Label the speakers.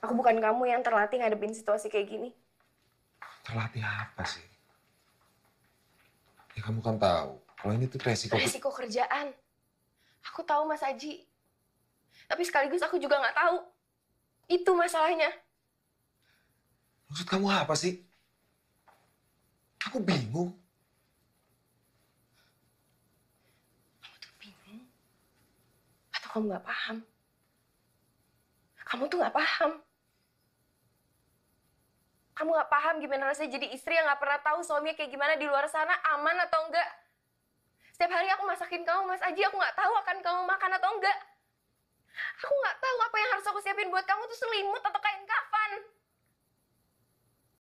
Speaker 1: Aku bukan kamu yang terlatih ngadepin situasi kayak gini.
Speaker 2: Terlatih apa sih? Ya kamu kan tahu, kalau ini tuh resiko... Resiko
Speaker 3: kerjaan. Aku tahu Mas Aji. Tapi sekaligus aku juga nggak tahu. Itu masalahnya.
Speaker 4: Maksud kamu apa sih?
Speaker 1: Aku bingung.
Speaker 5: Kamu tuh bingung?
Speaker 1: Atau kamu nggak paham? Kamu tuh nggak paham kamu gak paham gimana rasanya jadi istri yang gak pernah tahu suaminya kayak gimana di luar sana aman atau enggak setiap hari aku masakin kamu mas Aji aku gak tahu akan kamu makan atau enggak aku gak tahu apa yang harus aku siapin buat kamu tuh selimut atau kayak